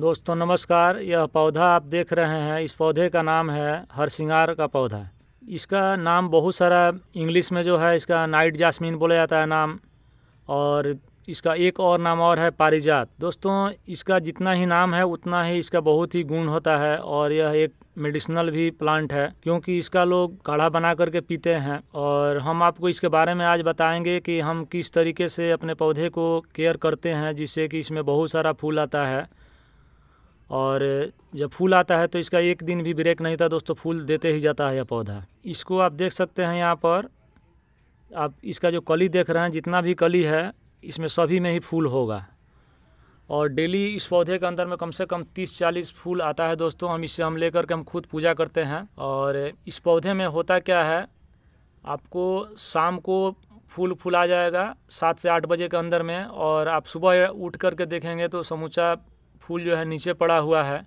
दोस्तों नमस्कार यह पौधा आप देख रहे हैं इस पौधे का नाम है हरसिंगार का पौधा इसका नाम बहुत सारा इंग्लिश में जो है इसका नाइट जासमिन बोला जाता है नाम और इसका एक और नाम और है पारिजात दोस्तों इसका जितना ही नाम है उतना ही इसका बहुत ही गुण होता है और यह एक मेडिसिनल भी प्लांट है क्योंकि इसका लोग काढ़ा बना करके पीते हैं और हम आपको इसके बारे में आज बताएंगे कि हम किस तरीके से अपने पौधे को केयर करते हैं जिससे कि इसमें बहुत सारा फूल आता है और जब फूल आता है तो इसका एक दिन भी ब्रेक नहीं था दोस्तों फूल देते ही जाता है यह पौधा इसको आप देख सकते हैं यहाँ पर आप इसका जो कली देख रहे हैं जितना भी कली है इसमें सभी में ही फूल होगा और डेली इस पौधे के अंदर में कम से कम 30-40 फूल आता है दोस्तों हम इसे हम लेकर के हम खुद पूजा करते हैं और इस पौधे में होता क्या है आपको शाम को फूल फूल आ जाएगा सात से आठ बजे के अंदर में और आप सुबह उठ करके देखेंगे तो समूचा फूल जो है नीचे पड़ा हुआ है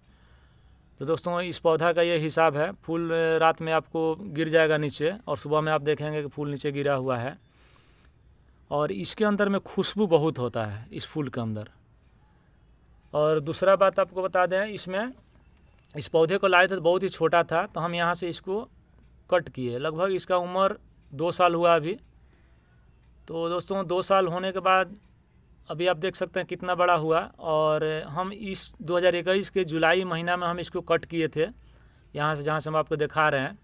तो दोस्तों इस पौधा का ये हिसाब है फूल रात में आपको गिर जाएगा नीचे और सुबह में आप देखेंगे कि फूल नीचे गिरा हुआ है और इसके अंदर में खुशबू बहुत होता है इस फूल के अंदर और दूसरा बात आपको बता दें इसमें इस पौधे को लाए थे तो बहुत ही छोटा था तो हम यहाँ से इसको कट किए लगभग इसका उम्र दो साल हुआ अभी तो दोस्तों दो साल होने के बाद अभी आप देख सकते हैं कितना बड़ा हुआ और हम इस 2021 के जुलाई महीना में हम इसको कट किए थे यहाँ से जहाँ से हम आपको दिखा रहे हैं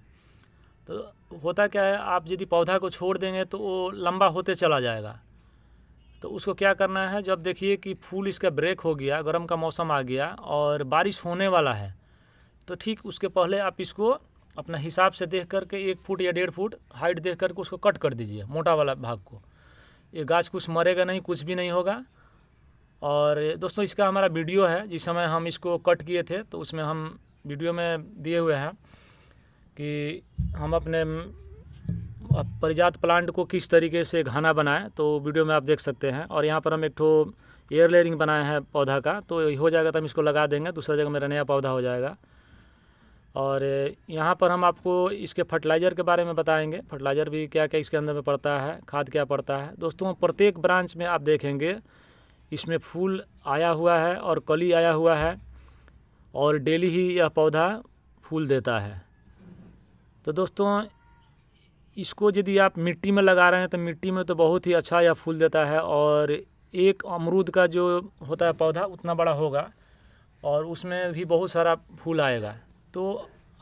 तो होता क्या है आप यदि पौधा को छोड़ देंगे तो वो लंबा होते चला जाएगा तो उसको क्या करना है जब देखिए कि फूल इसका ब्रेक हो गया गर्म का मौसम आ गया और बारिश होने वाला है तो ठीक उसके पहले आप इसको अपना हिसाब से देख करके एक फुट या डेढ़ फुट हाइट देख करके उसको कट कर दीजिए मोटा वाला भाग को ये गाछ कुछ मरेगा नहीं कुछ भी नहीं होगा और दोस्तों इसका हमारा वीडियो है जिस समय हम इसको कट किए थे तो उसमें हम वीडियो में दिए हुए हैं कि हम अपने परिजात प्लांट को किस तरीके से घाना बनाएं तो वीडियो में आप देख सकते हैं और यहाँ पर हम एक ठो एयर लेयरिंग बनाए हैं पौधा का तो हो जाएगा तो हम इसको लगा देंगे दूसरा जगह में नया पौधा हो जाएगा और यहाँ पर हम आपको इसके फर्टिलाइज़र के बारे में बताएंगे फर्टिलाइज़र भी क्या क्या इसके अंदर में पड़ता है खाद क्या पड़ता है दोस्तों प्रत्येक ब्रांच में आप देखेंगे इसमें फूल आया हुआ है और कली आया हुआ है और डेली ही यह पौधा फूल देता है तो दोस्तों इसको यदि आप मिट्टी में लगा रहे हैं तो मिट्टी में तो बहुत ही अच्छा यह फूल देता है और एक अमरूद का जो होता है पौधा उतना बड़ा होगा और उसमें भी बहुत सारा फूल आएगा तो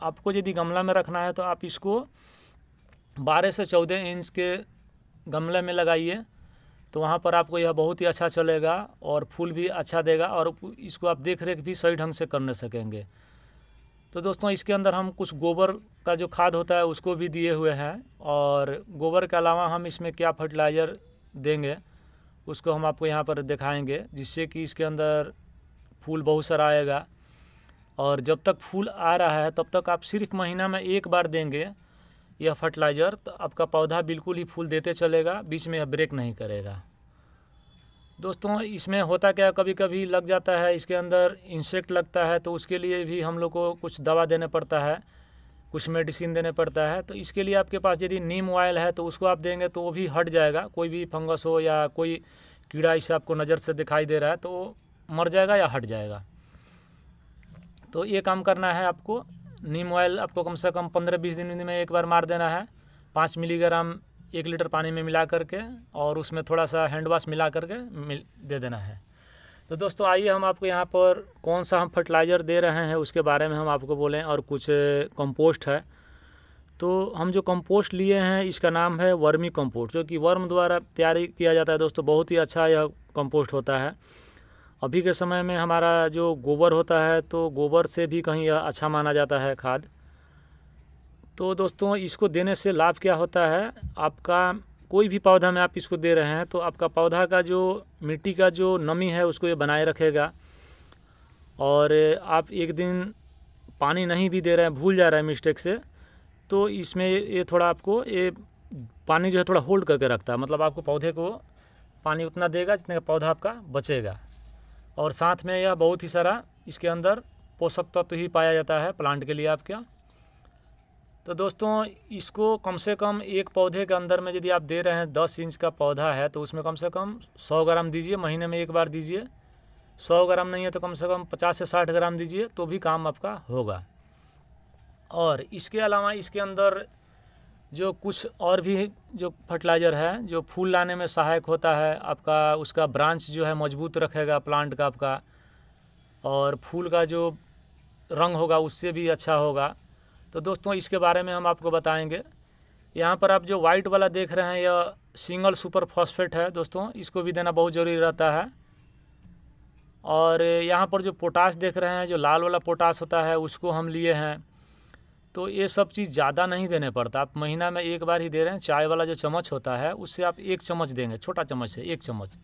आपको यदि गमला में रखना है तो आप इसको बारह से चौदह इंच के गमले में लगाइए तो वहाँ पर आपको यह बहुत ही अच्छा चलेगा और फूल भी अच्छा देगा और इसको आप देख रेख भी सही ढंग से करने सकेंगे तो दोस्तों इसके अंदर हम कुछ गोबर का जो खाद होता है उसको भी दिए हुए हैं और गोबर के अलावा हम इसमें क्या फर्टिलाइज़र देंगे उसको हम आपको यहाँ पर दिखाएंगे जिससे कि इसके अंदर फूल बहुत सारा आएगा और जब तक फूल आ रहा है तब तक आप सिर्फ महीना में एक बार देंगे यह फर्टिलाइज़र तो आपका पौधा बिल्कुल ही फूल देते चलेगा बीच में ब्रेक नहीं करेगा दोस्तों इसमें होता क्या कभी कभी लग जाता है इसके अंदर इंसेक्ट लगता है तो उसके लिए भी हम लोग को कुछ दवा देने पड़ता है कुछ मेडिसिन देने पड़ता है तो इसके लिए आपके पास यदि नीम ऑयल है तो उसको आप देंगे तो वो भी हट जाएगा कोई भी फंगस हो या कोई कीड़ा इसे आपको नज़र से दिखाई दे रहा है तो मर जाएगा या हट जाएगा तो ये काम करना है आपको नीम ऑयल आपको कम से कम पंद्रह बीस दिन में एक बार मार देना है पाँच मिलीग्राम एक लीटर पानी में मिला करके और उसमें थोड़ा सा हैंड वॉश मिला करके मिल दे देना है तो दोस्तों आइए हम आपको यहाँ पर कौन सा हम फर्टिलाइज़र दे रहे हैं उसके बारे में हम आपको बोलें और कुछ कंपोस्ट है तो हम जो कंपोस्ट लिए हैं इसका नाम है वर्मी कंपोस्ट जो कि वर्म द्वारा तैयारी किया जाता है दोस्तों बहुत ही अच्छा यह कम्पोस्ट होता है अभी के समय में हमारा जो गोबर होता है तो गोबर से भी कहीं अच्छा माना जाता है खाद तो दोस्तों इसको देने से लाभ क्या होता है आपका कोई भी पौधा में आप इसको दे रहे हैं तो आपका पौधा का जो मिट्टी का जो नमी है उसको ये बनाए रखेगा और आप एक दिन पानी नहीं भी दे रहे हैं भूल जा रहे हैं मिस्टेक से तो इसमें ये थोड़ा आपको ये पानी जो है थोड़ा होल्ड करके रखता है मतलब आपको पौधे को पानी उतना देगा जितने का पौधा आपका बचेगा और साथ में यह बहुत ही सारा इसके अंदर पोषक तत्व तो ही पाया जाता है प्लांट के लिए आपके तो दोस्तों इसको कम से कम एक पौधे के अंदर में यदि आप दे रहे हैं दस इंच का पौधा है तो उसमें कम से कम सौ ग्राम दीजिए महीने में एक बार दीजिए सौ ग्राम नहीं है तो कम से कम पचास से साठ ग्राम दीजिए तो भी काम आपका होगा और इसके अलावा इसके अंदर जो कुछ और भी जो फर्टिलाइज़र है जो फूल लाने में सहायक होता है आपका उसका ब्रांच जो है मजबूत रखेगा प्लांट का आपका और फूल का जो रंग होगा उससे भी अच्छा होगा तो दोस्तों इसके बारे में हम आपको बताएंगे यहाँ पर आप जो वाइट वाला देख रहे हैं यह सिंगल सुपर फॉस्फेट है दोस्तों इसको भी देना बहुत ज़रूरी रहता है और यहाँ पर जो पोटास देख रहे हैं जो लाल वाला पोटास होता है उसको हम लिए हैं तो ये सब चीज़ ज़्यादा नहीं देने पड़ता आप महीना में एक बार ही दे रहे हैं चाय वाला जो चम्मच होता है उससे आप एक चम्मच देंगे छोटा चम्मच से एक चम्मच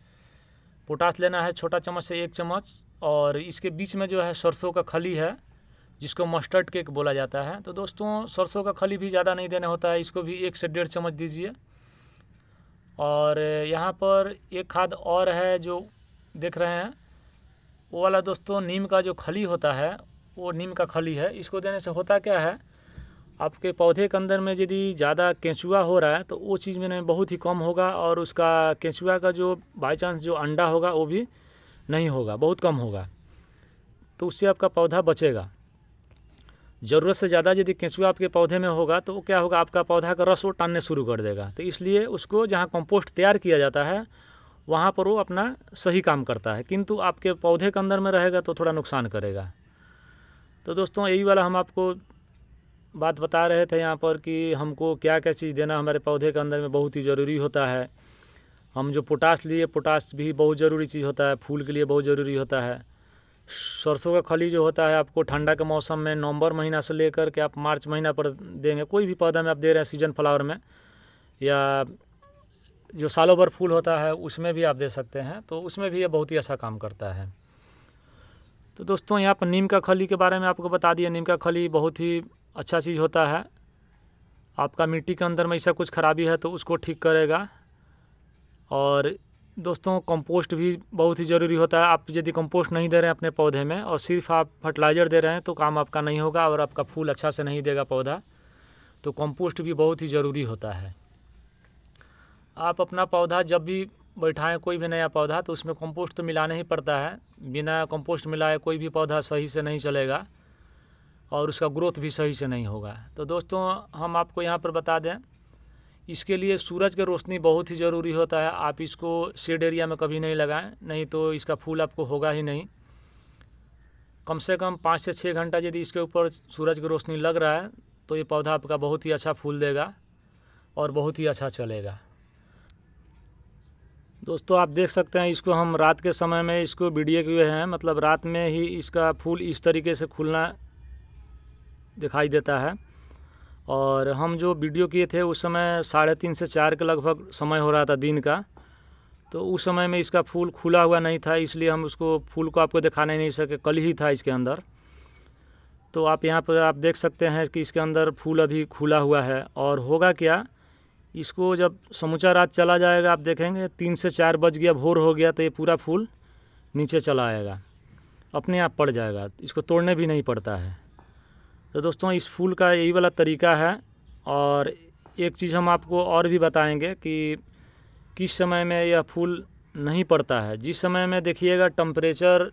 पोटास लेना है छोटा चम्मच से एक चम्मच और इसके बीच में जो है सरसों का खली है जिसको मस्टर्ड केक बोला जाता है तो दोस्तों सरसों का खली भी ज़्यादा नहीं देना होता है इसको भी एक से डेढ़ चम्मच दीजिए और यहाँ पर एक खाद और है जो देख रहे हैं वो वाला दोस्तों नीम का जो खली होता है वो नीम का खली है इसको देने से होता क्या है आपके पौधे के अंदर में यदि ज़्यादा केंचुआ हो रहा है तो वो चीज़ में बहुत ही कम होगा और उसका केंचुआ का जो बाई चांस जो अंडा होगा वो भी नहीं होगा बहुत कम होगा तो उससे आपका पौधा बचेगा ज़रूरत से ज़्यादा यदि केंचुआ आपके पौधे में होगा तो वो क्या होगा आपका पौधा का रस वो टानने शुरू कर देगा तो इसलिए उसको जहाँ कंपोस्ट तैयार किया जाता है वहाँ पर वो अपना सही काम करता है किंतु आपके पौधे के अंदर में रहेगा तो थोड़ा नुकसान करेगा तो दोस्तों यही वाला हम आपको बात बता रहे थे यहाँ पर कि हमको क्या क्या चीज़ देना हमारे पौधे के अंदर में बहुत ही ज़रूरी होता है हम जो पोटास लिए पोटास भी बहुत ज़रूरी चीज़ होता है फूल के लिए बहुत ज़रूरी होता है सरसों का खली जो होता है आपको ठंडा के मौसम में नवंबर महीना से लेकर के आप मार्च महीना पर देंगे कोई भी पौधा में आप दे रहे हैं सीजन फ्लावर में या जो सालों भर फूल होता है उसमें भी आप दे सकते हैं तो उसमें भी ये बहुत ही अच्छा काम करता है तो दोस्तों यहाँ पर नीम का खली के बारे में आपको बता दिया नीम का खली बहुत ही अच्छा चीज़ होता है आपका मिट्टी के अंदर में ऐसा कुछ खराबी है तो उसको ठीक करेगा और दोस्तों कंपोस्ट भी बहुत ही ज़रूरी होता है आप यदि कंपोस्ट नहीं दे रहे हैं अपने पौधे में और सिर्फ आप फर्टिलाइज़र दे रहे हैं तो काम आपका नहीं होगा और आपका फूल अच्छा से नहीं देगा पौधा तो कंपोस्ट भी बहुत ही ज़रूरी होता है आप अपना पौधा जब भी बैठाएं कोई भी नया पौधा तो उसमें कंपोस्ट तो मिलाना ही पड़ता है बिना कंपोस्ट मिलाए कोई भी पौधा सही से नहीं चलेगा और उसका ग्रोथ भी सही से नहीं होगा तो दोस्तों हम आपको यहाँ पर बता दें इसके लिए सूरज की रोशनी बहुत ही ज़रूरी होता है आप इसको शेड एरिया में कभी नहीं लगाएं नहीं तो इसका फूल आपको होगा ही नहीं कम से कम पाँच से छः घंटा यदि इसके ऊपर सूरज की रोशनी लग रहा है तो ये पौधा आपका बहुत ही अच्छा फूल देगा और बहुत ही अच्छा चलेगा दोस्तों आप देख सकते हैं इसको हम रात के समय में इसको बीड़िए हुए हैं मतलब रात में ही इसका फूल इस तरीके से खुलना दिखाई देता है और हम जो वीडियो किए थे उस समय साढ़े तीन से चार के लगभग समय हो रहा था दिन का तो उस समय में इसका फूल खुला हुआ नहीं था इसलिए हम उसको फूल को आपको दिखाने नहीं सके कल ही था इसके अंदर तो आप यहाँ पर आप देख सकते हैं कि इसके अंदर फूल अभी खुला हुआ है और होगा क्या इसको जब समूचा रात चला जाएगा आप देखेंगे तीन से चार बज गया भोर हो गया तो ये पूरा फूल नीचे चला आएगा अपने आप पड़ जाएगा इसको तोड़ने भी नहीं पड़ता है तो दोस्तों इस फूल का यही वाला तरीका है और एक चीज़ हम आपको और भी बताएंगे कि किस समय में यह फूल नहीं पड़ता है जिस समय में देखिएगा टम्परेचर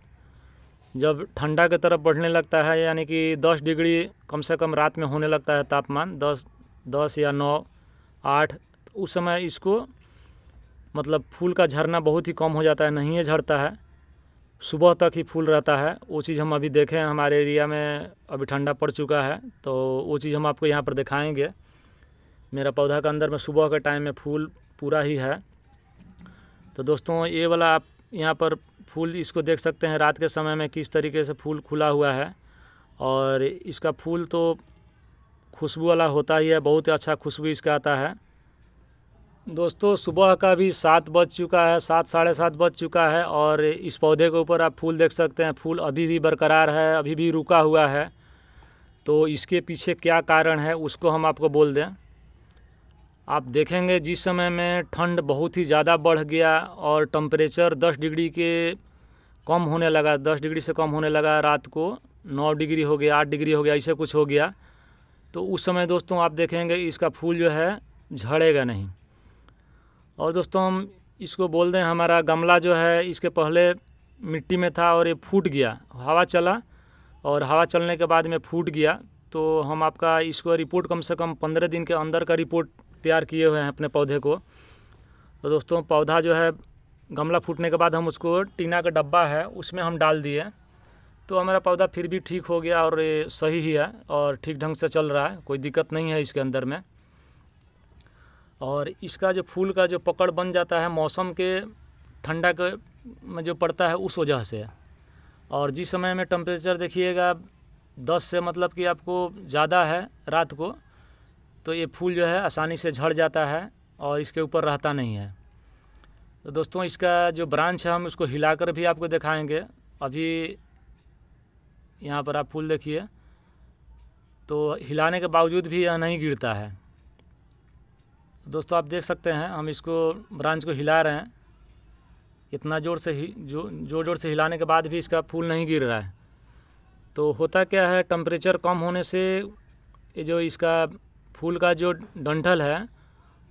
जब ठंडा की तरफ बढ़ने लगता है यानी कि 10 डिग्री कम से कम रात में होने लगता है तापमान 10 10 या 9 8 तो उस समय इसको मतलब फूल का झरना बहुत ही कम हो जाता है नहीं है झड़ता है सुबह तक ही फूल रहता है वो चीज़ हम अभी देखें हमारे एरिया में अभी ठंडा पड़ चुका है तो वो चीज़ हम आपको यहाँ पर दिखाएंगे मेरा पौधा के अंदर में सुबह के टाइम में फूल पूरा ही है तो दोस्तों ये वाला आप यहाँ पर फूल इसको देख सकते हैं रात के समय में किस तरीके से फूल खुला हुआ है और इसका फूल तो खुशबू वाला होता ही है बहुत अच्छा खुशबू इसका आता है दोस्तों सुबह का भी सात बज चुका है सात साढ़े सात बज चुका है और इस पौधे के ऊपर आप फूल देख सकते हैं फूल अभी भी बरकरार है अभी भी रुका हुआ है तो इसके पीछे क्या कारण है उसको हम आपको बोल दें आप देखेंगे जिस समय में ठंड बहुत ही ज़्यादा बढ़ गया और टम्परेचर दस डिग्री के कम होने लगा दस डिग्री से कम होने लगा रात को नौ डिग्री हो गया आठ डिग्री हो गया ऐसे कुछ हो गया तो उस समय दोस्तों आप देखेंगे इसका फूल जो है झड़ेगा नहीं और दोस्तों हम इसको बोल दें हमारा गमला जो है इसके पहले मिट्टी में था और ये फूट गया हवा चला और हवा चलने के बाद में फूट गया तो हम आपका इसको रिपोर्ट कम से कम पंद्रह दिन के अंदर का रिपोर्ट तैयार किए हुए हैं अपने पौधे को तो दोस्तों पौधा जो है गमला फूटने के बाद हम उसको टीना का डब्बा है उसमें हम डाल दिए तो हमारा पौधा फिर भी ठीक हो गया और सही ही है और ठीक ढंग से चल रहा है कोई दिक्कत नहीं है इसके अंदर में और इसका जो फूल का जो पकड़ बन जाता है मौसम के ठंडा के में जो पड़ता है उस वजह से और जिस समय में टम्परेचर देखिएगा दस से मतलब कि आपको ज़्यादा है रात को तो ये फूल जो है आसानी से झड़ जाता है और इसके ऊपर रहता नहीं है तो दोस्तों इसका जो ब्रांच है हम उसको हिलाकर भी आपको दिखाएंगे अभी यहाँ पर आप फूल देखिए तो हिलाने के बावजूद भी यह नहीं गिरता है दोस्तों आप देख सकते हैं हम इसको ब्रांच को हिला रहे हैं इतना ज़ोर से ही जो जोर जोर से हिलाने के बाद भी इसका फूल नहीं गिर रहा है तो होता क्या है टम्परेचर कम होने से ये जो इसका फूल का जो डंठल है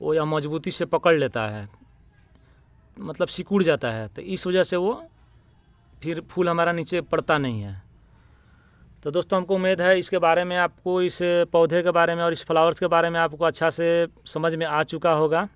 वो या मजबूती से पकड़ लेता है मतलब सिकुड़ जाता है तो इस वजह से वो फिर फूल हमारा नीचे पड़ता नहीं है तो दोस्तों हमको उम्मीद है इसके बारे में आपको इस पौधे के बारे में और इस फ्लावर्स के बारे में आपको अच्छा से समझ में आ चुका होगा